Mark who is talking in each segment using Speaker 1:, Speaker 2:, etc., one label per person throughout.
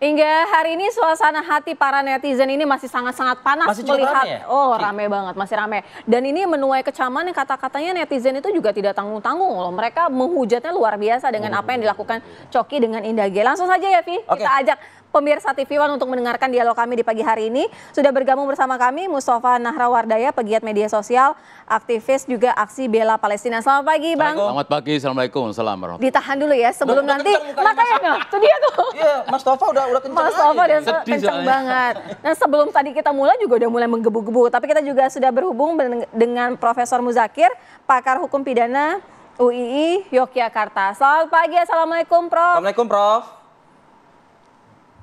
Speaker 1: Hingga hari ini suasana hati para netizen ini masih sangat-sangat panas masih melihat rame ya? oh iya. rame banget, masih rame. Dan ini menuai kecaman yang kata-katanya netizen itu juga tidak tanggung-tanggung loh. Mereka menghujatnya luar biasa dengan oh. apa yang dilakukan Coki dengan Indah G. Langsung saja ya Vi, okay. kita ajak pemirsa TV One untuk mendengarkan dialog kami di pagi hari ini. Sudah bergabung bersama kami Mustafa Nahrawardaya, pegiat media sosial, aktivis juga aksi bela Palestina. Selamat pagi, Bang. Selamat
Speaker 2: pagi, Assalamualaikum, selamat salam.
Speaker 1: Ditahan dulu ya sebelum udah, nanti. makanya, nah, itu dia tuh. Iya, Mas Tova udah udah kenceng Mas Tova udah kencang banget. Nah, sebelum tadi kita mulai juga udah mulai menggebu-gebu, tapi kita juga sudah berhubung dengan Profesor Muzakir, pakar hukum pidana UII Yogyakarta. Selamat pagi, Assalamualaikum Prof. Assalamualaikum Prof.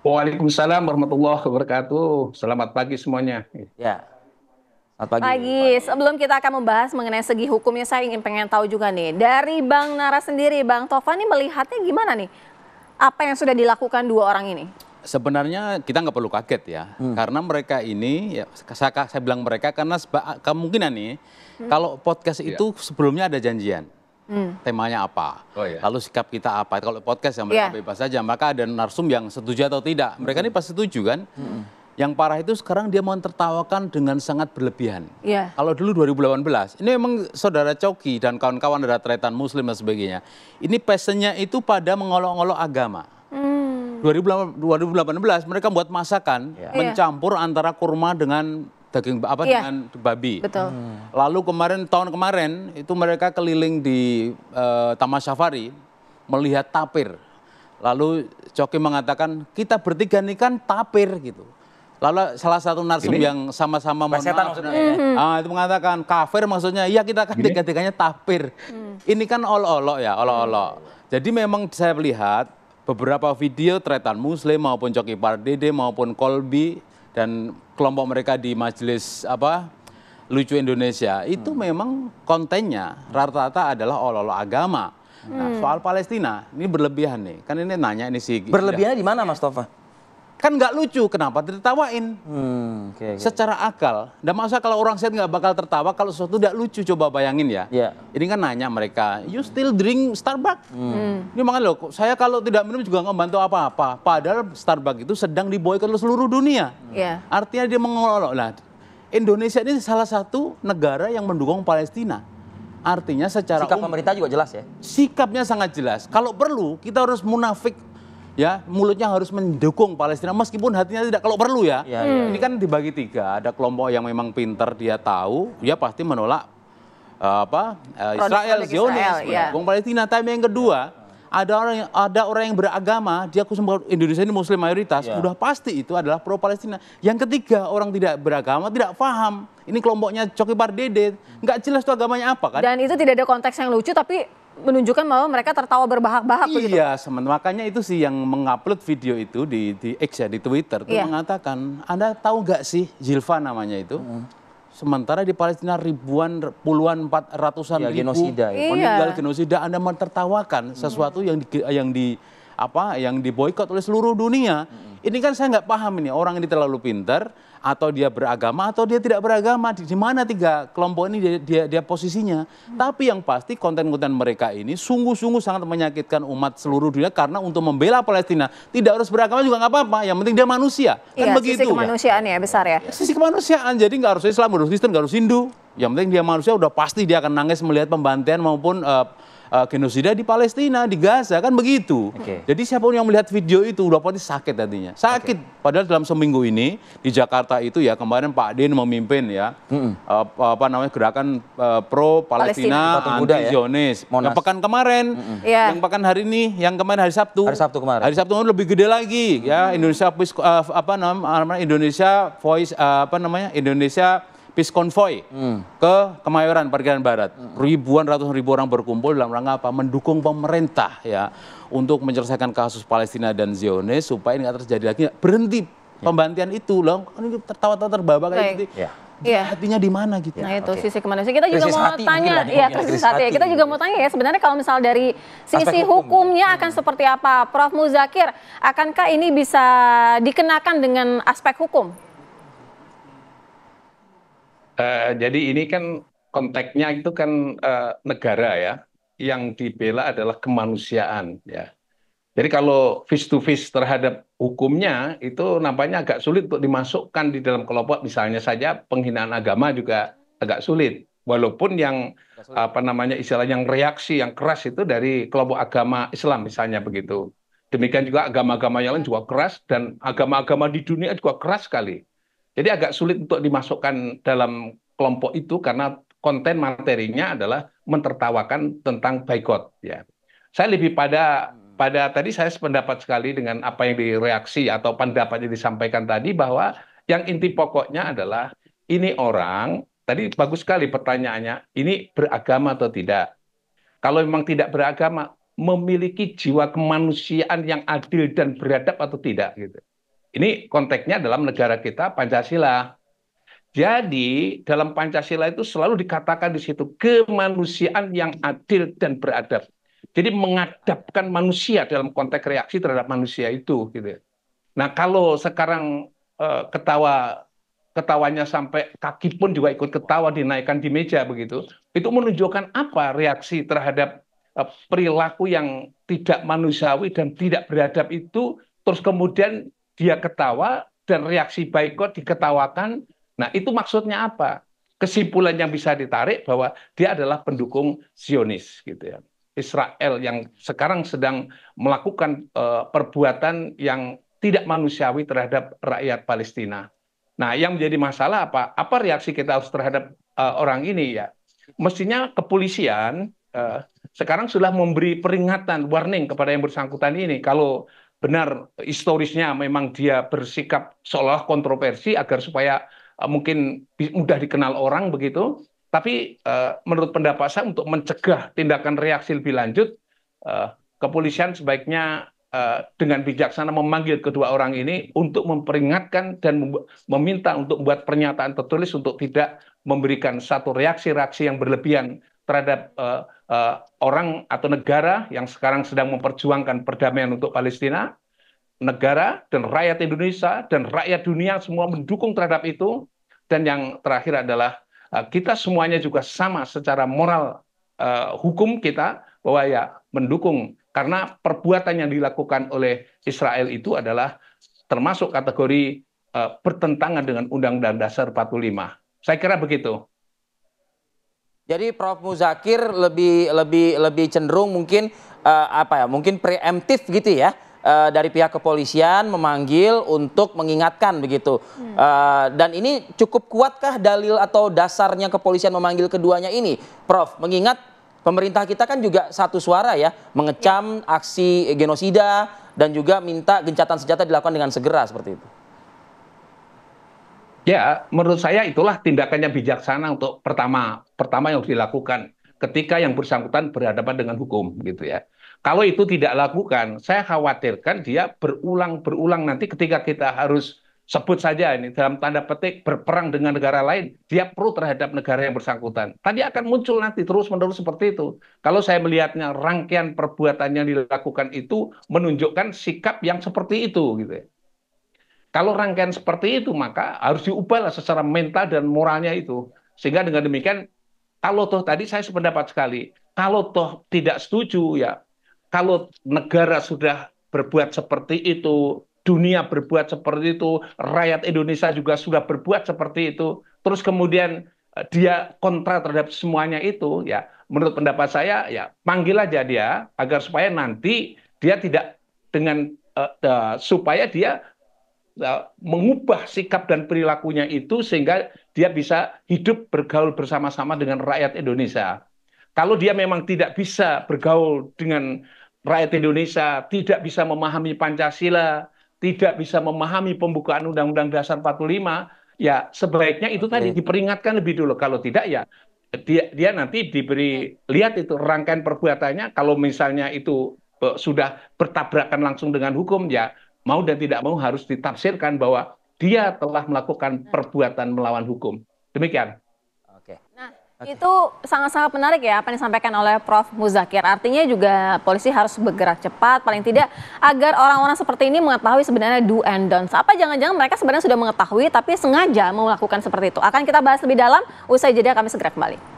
Speaker 3: Waalaikumsalam warahmatullahi wabarakatuh. Selamat pagi semuanya.
Speaker 2: Ya. Selamat pagi. pagi.
Speaker 1: Sebelum kita akan membahas mengenai segi hukumnya, saya ingin pengen tahu juga nih dari Bang Nara sendiri, Bang Tovan ini melihatnya gimana nih? Apa yang sudah dilakukan dua orang ini?
Speaker 2: Sebenarnya kita nggak perlu kaget ya, hmm. karena mereka ini, ya, saya, saya bilang mereka karena seba, kemungkinan nih, hmm. kalau podcast iya. itu ya. sebelumnya ada janjian hmm. temanya apa, oh, iya. lalu sikap kita apa. Kalau podcast yang mereka yeah. bebas saja, maka ada narsum yang setuju atau tidak. Mereka ini hmm. pasti setuju kan. Hmm. Yang parah itu sekarang dia mentertawakan dengan sangat berlebihan. Yeah. Kalau dulu 2018, ini memang saudara Coki dan kawan-kawan dari Tretan Muslim dan sebagainya. Ini pesennya itu pada mengolok-olok agama. Hmm. 2018 mereka buat masakan yeah. Iya. mencampur antara kurma dengan daging apa iya. dengan babi. Betul. Hmm. Lalu kemarin tahun kemarin itu mereka keliling di uh, Taman Safari melihat tapir. Lalu Coki mengatakan kita bertiga ini kan tapir gitu. Lalu salah satu narsum Gini? yang sama-sama mau ya. mm-hmm. ah, itu mengatakan kafir maksudnya, ya kita kan tiga-tiganya tapir. Mm. Ini kan olok-olok ya, olok-olok. Mm. Jadi memang saya melihat beberapa video tretan muslim maupun Coki Pardede maupun Kolbi dan kelompok mereka di majelis apa lucu Indonesia itu hmm. memang kontennya rata-rata adalah olah-olah agama. Nah, hmm. soal Palestina ini berlebihan nih. Kan ini nanya ini sih. Berlebihan di mana Mas Tova? kan nggak lucu kenapa ditertawain hmm, okay, okay. secara akal dan masa kalau orang sehat nggak bakal tertawa kalau sesuatu tidak lucu coba bayangin ya yeah. ini kan nanya mereka you still drink Starbucks hmm. ini makanya loh saya kalau tidak minum juga nggak membantu apa-apa padahal Starbucks itu sedang diboykot oleh seluruh dunia yeah. artinya dia mengelola nah, Indonesia ini salah satu negara yang mendukung Palestina artinya secara sikap um- pemerintah juga jelas ya sikapnya sangat jelas kalau perlu kita harus munafik ya mulutnya harus mendukung Palestina meskipun hatinya tidak kalau perlu ya. ya, ya. Ini kan dibagi tiga, ada kelompok yang memang pintar dia tahu, dia pasti menolak eh, apa uh, Israel Zionis mendukung iya. ya. Palestina. Tapi yang kedua ada orang yang, ada orang yang beragama, dia aku sembuh Indonesia ini Muslim mayoritas, ya. udah pasti itu adalah pro Palestina. Yang ketiga orang tidak beragama tidak paham ini kelompoknya Coki Pardede, nggak jelas tuh agamanya apa kan? Dan itu
Speaker 1: tidak ada konteks yang lucu tapi menunjukkan bahwa mereka tertawa berbahak-bahak iya, begitu. Iya,
Speaker 2: makanya itu sih yang mengupload video itu di di X ya di Twitter itu iya. mengatakan, "Anda tahu nggak sih Zilva namanya itu?" Hmm. Sementara di Palestina ribuan, puluhan, empat ratusan ya, ribu genosida, ya. Iya. meninggal iya. genosida, Anda mentertawakan hmm. sesuatu yang di, yang di apa yang diboikot oleh seluruh dunia. Hmm. Ini kan saya nggak paham ini orang ini terlalu pintar atau dia beragama atau dia tidak beragama di, mana tiga kelompok ini dia dia, dia posisinya. Hmm. Tapi yang pasti konten-konten mereka ini sungguh-sungguh sangat menyakitkan umat seluruh dunia karena untuk membela Palestina tidak harus beragama juga nggak apa-apa. Yang penting dia manusia kan iya, begitu. Sisi ya?
Speaker 1: kemanusiaan ya besar ya. Sisi kemanusiaan
Speaker 2: jadi nggak harus Islam, nggak harus Kristen, nggak harus Hindu. Yang penting dia manusia udah pasti dia akan nangis melihat pembantaian maupun uh, uh, genosida di Palestina, di Gaza kan begitu. Okay. Jadi siapapun yang melihat video itu udah pasti sakit nantinya. Sakit. Okay. Padahal dalam seminggu ini di Jakarta itu ya kemarin Pak Din memimpin ya mm -hmm. uh, apa namanya gerakan uh, eh, pro Palestina, Palestina. anti Zionis. Ya? Yang pekan kemarin, mm -hmm. yeah. yang iya. pekan hari ini, yang kemarin hari Sabtu. Hari Sabtu kemarin. Hari Sabtu kemarin lebih gede lagi mm -hmm. ya Indonesia uh, apa namanya Indonesia Voice uh, apa namanya Indonesia bis konvoy hmm. ke Kemayoran Parkiran Barat. Hmm. Ribuan ratusan ribu orang berkumpul dalam rangka apa? Mendukung pemerintah ya untuk menyelesaikan kasus Palestina dan Zionis supaya nggak terjadi lagi. Berhenti ya. pembantian itu loh. Kan ini tertawa-tawa terbawa kayak gitu. Ya.
Speaker 1: Iya. Hatinya di mana gitu. Ya, nah, itu okay. sisi sih? Kita krisis juga mau tanya, ya, krisis, krisis hati. Kita juga mau tanya ya, sebenarnya kalau misal dari sisi Aspek hukumnya akan hmm. seperti apa? Prof Muzakir, akankah ini bisa dikenakan dengan aspek hukum?
Speaker 3: Eh, jadi ini kan konteksnya itu kan uh, negara ya, yang dibela adalah kemanusiaan ya. Jadi kalau face to face terhadap hukumnya itu nampaknya agak sulit untuk dimasukkan di dalam kelompok misalnya saja penghinaan agama juga agak sulit. Walaupun yang sulit. apa namanya istilah yang reaksi yang keras itu dari kelompok agama Islam misalnya begitu. Demikian juga agama-agama yang lain juga keras dan agama-agama di dunia juga keras sekali. Jadi agak sulit untuk dimasukkan dalam kelompok itu karena konten materinya adalah mentertawakan tentang baikot. ya. Saya lebih pada pada tadi saya sependapat sekali dengan apa yang direaksi atau pendapat yang disampaikan tadi bahwa yang inti pokoknya adalah ini orang tadi bagus sekali pertanyaannya ini beragama atau tidak. Kalau memang tidak beragama memiliki jiwa kemanusiaan yang adil dan beradab atau tidak gitu. Ini konteksnya dalam negara kita Pancasila. Jadi dalam Pancasila itu selalu dikatakan di situ kemanusiaan yang adil dan beradab. Jadi mengadapkan manusia dalam konteks reaksi terhadap manusia itu gitu. Ya. Nah, kalau sekarang eh, ketawa ketawanya sampai kaki pun juga ikut ketawa dinaikkan di meja begitu. Itu menunjukkan apa reaksi terhadap eh, perilaku yang tidak manusiawi dan tidak beradab itu terus kemudian dia ketawa dan reaksi baikot diketawakan. Nah, itu maksudnya apa? Kesimpulan yang bisa ditarik bahwa dia adalah pendukung Zionis gitu ya. Israel yang sekarang sedang melakukan uh, perbuatan yang tidak manusiawi terhadap rakyat Palestina. Nah, yang menjadi masalah apa? Apa reaksi kita harus terhadap uh, orang ini ya? Mestinya kepolisian uh, sekarang sudah memberi peringatan, warning kepada yang bersangkutan ini kalau benar historisnya memang dia bersikap seolah kontroversi agar supaya eh, mungkin mudah dikenal orang begitu. Tapi eh, menurut pendapat saya untuk mencegah tindakan reaksi lebih lanjut, eh, kepolisian sebaiknya dengan bijaksana memanggil kedua orang ini untuk memperingatkan dan meminta untuk membuat pernyataan tertulis untuk tidak memberikan satu reaksi-reaksi yang berlebihan terhadap uh, uh, orang atau negara yang sekarang sedang memperjuangkan perdamaian untuk Palestina, negara dan rakyat Indonesia dan rakyat dunia semua mendukung terhadap itu dan yang terakhir adalah uh, kita semuanya juga sama secara moral uh, hukum kita bahwa ya mendukung karena perbuatan yang dilakukan oleh Israel itu adalah termasuk kategori uh, bertentangan dengan Undang-Undang Dasar 45. Saya kira begitu.
Speaker 2: Jadi Prof Muzakir lebih lebih lebih cenderung mungkin uh, apa ya? Mungkin preemptif gitu ya. Uh, dari pihak kepolisian memanggil untuk mengingatkan begitu. Hmm. Uh, dan ini cukup kuatkah dalil atau dasarnya kepolisian memanggil keduanya ini, Prof? Mengingat pemerintah kita kan juga satu suara ya, mengecam ya. aksi genosida dan juga minta gencatan senjata dilakukan dengan segera seperti itu.
Speaker 3: Ya, menurut saya itulah tindakan yang bijaksana untuk pertama pertama yang harus dilakukan ketika yang bersangkutan berhadapan dengan hukum gitu ya. Kalau itu tidak lakukan, saya khawatirkan dia berulang-berulang nanti ketika kita harus sebut saja ini dalam tanda petik berperang dengan negara lain, dia pro terhadap negara yang bersangkutan. Tadi akan muncul nanti terus-menerus seperti itu. Kalau saya melihatnya rangkaian perbuatannya dilakukan itu menunjukkan sikap yang seperti itu gitu ya. Kalau rangkaian seperti itu maka harus diubahlah secara mental dan moralnya itu. Sehingga dengan demikian kalau toh tadi saya sependapat sekali, kalau toh tidak setuju ya, kalau negara sudah berbuat seperti itu, dunia berbuat seperti itu, rakyat Indonesia juga sudah berbuat seperti itu, terus kemudian eh, dia kontra terhadap semuanya itu ya menurut pendapat saya ya panggil aja dia agar supaya nanti dia tidak dengan uh, uh, supaya dia Ya, mengubah sikap dan perilakunya itu sehingga dia bisa hidup bergaul bersama-sama dengan rakyat Indonesia. Kalau dia memang tidak bisa bergaul dengan rakyat Indonesia, tidak bisa memahami Pancasila, tidak bisa memahami pembukaan Undang-Undang Dasar 45, ya sebaiknya itu tadi diperingatkan lebih dulu. Kalau tidak ya dia dia nanti diberi lihat itu rangkaian perbuatannya kalau misalnya itu eh, sudah bertabrakan langsung dengan hukum ya mau dan tidak mau harus ditafsirkan bahwa dia telah melakukan nah. perbuatan melawan hukum. Demikian. Oke.
Speaker 1: Nah, Oke. itu sangat-sangat menarik ya apa yang disampaikan oleh Prof. Muzakir. Artinya juga polisi harus bergerak cepat paling tidak agar orang-orang seperti ini mengetahui sebenarnya do and don't. Apa jangan-jangan mereka sebenarnya sudah mengetahui tapi sengaja melakukan seperti itu. Akan kita bahas lebih dalam usai jeda kami segera kembali.